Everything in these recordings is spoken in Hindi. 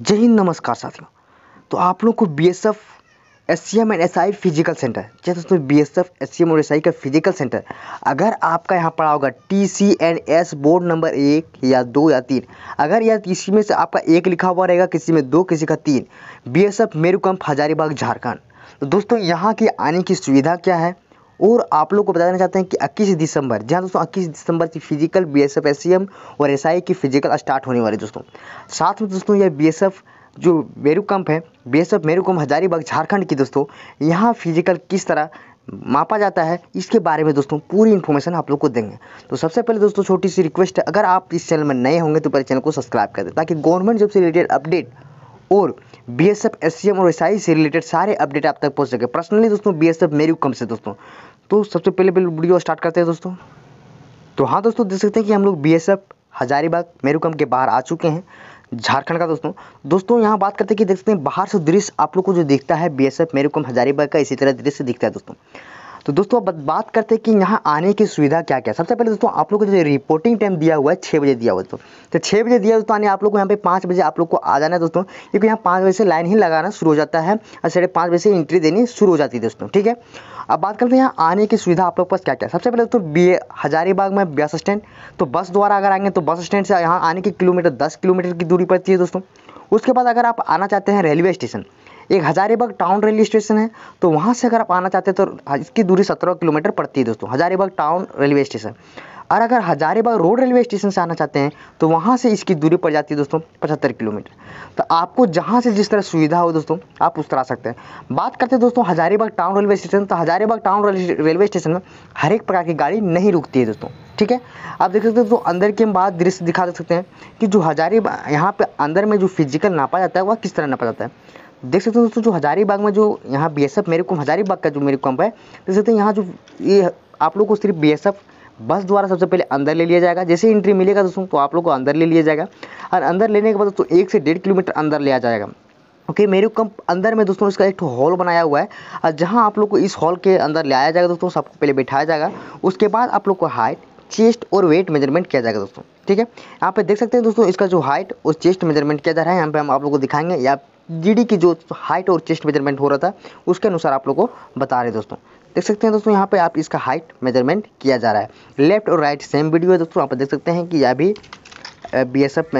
जय हिंद नमस्कार साथियों तो आप लोग को B S F S C M and S I physical centre जैसे दोस्तों B S F S C M और एस आई का फिजिकल सेंटर अगर आपका यहाँ पड़ा होगा T C and S board number एक या दो या तीन अगर यह किसी में से आपका एक लिखा हुआ रहेगा किसी में दो किसी का तीन B S F Meru camp Hazaribagh Jharkhand तो दोस्तों यहाँ की आने की सुविधा क्या है और आप लोग को बता देना चाहते हैं कि इक्कीस दिसंबर जहाँ दोस्तों इक्कीस दिसंबर की physical B S F S C M और एस आई की फिजिकल स्टार्ट होने वाली दोस्तों साथ में दोस्तों यह बी एस एफ जो मेरू कंप है बी एस एफ मेरू कंप हजारीबाग झारखंड की दोस्तों यहाँ फिजिकल किस तरह मापा जाता है इसके बारे में दोस्तों पूरी इन्फॉर्मेशन आप लोग को देंगे तो सबसे पहले दोस्तों छोटी सी रिक्वेस्ट है अगर आप इस चैनल में नए होंगे तो पहले चैनल को सब्सक्राइब कर दें ताकि गवर्नमेंट जॉब से रिलेटेड अपडेट और B S F S C M और एस आई e से रिलेटेड सारे अपडेट आप तक पहुँच सके पर्सनली दोस्तों बी एस एफ मेरी कम से दोस्तों तो सबसे पहले पहले वीडियो स्टार्ट करते हैं दोस्तों तो हाँ दोस्तों देख सकते हैं कि हम लोग B S F Hazaribagh Meru camp के बाहर आ चुके हैं झारखंड का दोस्तों दोस्तों यहाँ बात करते हैं कि देख सकते हैं बाहर से दृश्य आप लोग को जो दिखता है B S F Meru camp Hazaribagh का इसी तरह दृश्य दिखता है दोस्तों तो दोस्तों अब बात करते हैं कि यहाँ आने की सुविधा क्या क्या सबसे पहले दोस्तों आप लोग को जो रिपोर्टिंग टाइम दिया हुआ है छः बजे दिया हुआ दोस्तों तो छः बजे दिया दोस्तों आने आप लोग को यहाँ पे पाँच बजे आप लोग को आ जाना है दोस्तों क्योंकि यहाँ पाँच बजे से लाइन ही लगाना शुरू हो जाता है और साढ़े पाँच बजे से एंट्री देनी शुरू हो जाती है दोस्तों ठीक है अब बात करते हैं यहाँ आने की सुविधा आप लोग पास क्या क्या सबसे पहले दोस्तों बी हजारीबाग में बस स्टैंड तो बस द्वारा अगर आएंगे तो बस स्टैंड से यहाँ आने की किलोमीटर दस किलोमीटर की दूरी पड़ती है दोस्तों उसके बाद अगर आप आना चाहते हैं रेलवे स्टेशन एक हज़ारीबाग टाउन रेलवे स्टेशन है तो वहाँ से अगर आप आना चाहते हैं तो इसकी दूरी सत्रह किलोमीटर पड़ती है दोस्तों हज़ारीबाग टाउन रेलवे स्टेशन और अगर हज़ारीबाग रोड रेलवे स्टेशन से आना चाहते हैं तो वहाँ से इसकी दूरी पड़ जाती है दोस्तों पचहत्तर किलोमीटर तो आपको जहाँ से जिस तरह सुविधा हो दोस्तों आप उस तरह आ सकते हैं बात करते हैं दोस्तों हज़ारीबाग टाउन रेलवे स्टेशन तो हज़ारीबाग टाउन रेलवे स्टेशन में हर एक प्रकार की गाड़ी नहीं रुकती है दोस्तों ठीक है आप देख सकते हो तो अंदर की हम बात दृश्य दिखा सकते हैं कि जो हजारीबाग यहाँ पर अंदर में जो फिजिकल नापा जाता है वह किस तरह नापा जाता है देख सकते हो दोस्तों जो हज़ारीबाग में जो यहाँ बी मेरे को हज़ारीबाग का जो मेरे कॉम्प है देख सकते हैं यहाँ जो ये आप लोग को सिर्फ बी बस द्वारा सबसे पहले अंदर ले लिया जाएगा जैसे एंट्री मिलेगा दोस्तों तो आप लोग को अंदर ले लिया जाएगा और अंदर लेने के बाद दोस्तों एक से डेढ़ किलोमीटर अंदर लिया जाएगा ओके okay, मेरे कम अंदर में दोस्तों इसका एक हॉल बनाया हुआ है और जहाँ आप लोग को इस हॉल के अंदर ले आया जाएगा दोस्तों सबको पहले बैठाया जाएगा उसके बाद आप लोग को हाइट चेस्ट और वेट मेजरमेंट किया जाएगा दोस्तों ठीक है यहाँ पे देख सकते हैं दोस्तों इसका जो हाइट और चेस्ट मेजरमेंट किया जा रहा है यहाँ पे हम आप लोग को दिखाएंगे या जीडी की जो हाइट और चेस्ट मेजरमेंट हो रहा था उसके अनुसार आप लोग को बता रहे दोस्तों देख सकते हैं दोस्तों यहाँ पे आप इसका हाइट मेजरमेंट किया जा रहा है लेफ्ट और राइट सेम वीडियो है दोस्तों आप देख सकते हैं कि यह भी बी एस एफ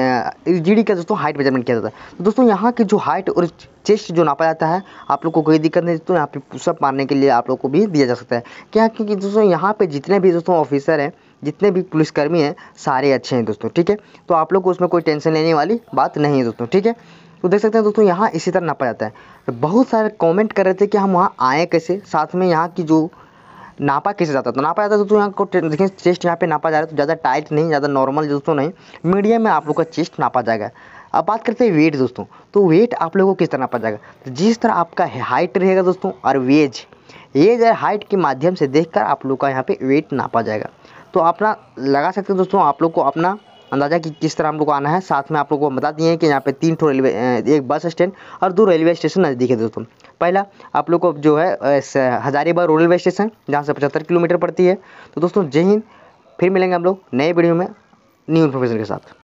जी का दोस्तों हाइट मेजरमेंट किया जाता है तो दोस्तों यहाँ की जो हाइट और चेस्ट जो नापा जाता है आप लोग को कोई दिक्कत नहीं दोस्तों यहाँ पे पुशअप मारने के लिए आप लोग को भी दिया जा सकता है क्या क्योंकि दोस्तों यहाँ पे जितने भी दोस्तों ऑफिसर हैं जितने भी पुलिसकर्मी हैं सारे अच्छे हैं दोस्तों ठीक है तो आप लोग को उसमें कोई टेंशन लेने वाली बात नहीं है दोस्तों ठीक है तो देख सकते हैं दोस्तों यहाँ इसी तरह नापा जाता है तो बहुत सारे कमेंट कर रहे थे कि हम वहाँ आए कैसे साथ में यहाँ की जो नापा कैसे जाता है तो नापा जाता है दोस्तों यहाँ को देखिए चेस्ट यहाँ पे नापा जा रहा है तो ज़्यादा टाइट नहीं ज़्यादा नॉर्मल दोस्तों नहीं मीडियम में आप लोग का चेस्ट नापा जाएगा अब बात करते हैं वेट दोस्तों तो वेट आप लोगों को किस तरह नापा जाएगा तो जिस तरह आपका हाइट रहेगा दोस्तों और वेज एज और हाइट के माध्यम से देख आप लोग का यहाँ पर वेट नापा जाएगा तो अपना लगा सकते हैं दोस्तों आप लोग को अपना अंदाज़ा कि किस तरह हम लोग को आना है साथ में आप लोगों को बता दिए हैं कि यहाँ पे तीन ठो रेलवे एक बस स्टैंड और दो रेलवे स्टेशन नज़दीक है दोस्तों पहला आप लोग को जो है हजारीबाग रोड रेलवे स्टेशन जहाँ से पचहत्तर किलोमीटर पड़ती है तो दोस्तों जय हिंद फिर मिलेंगे हम लोग नए वीडियो में न्यू इन्फॉर्मेशन के साथ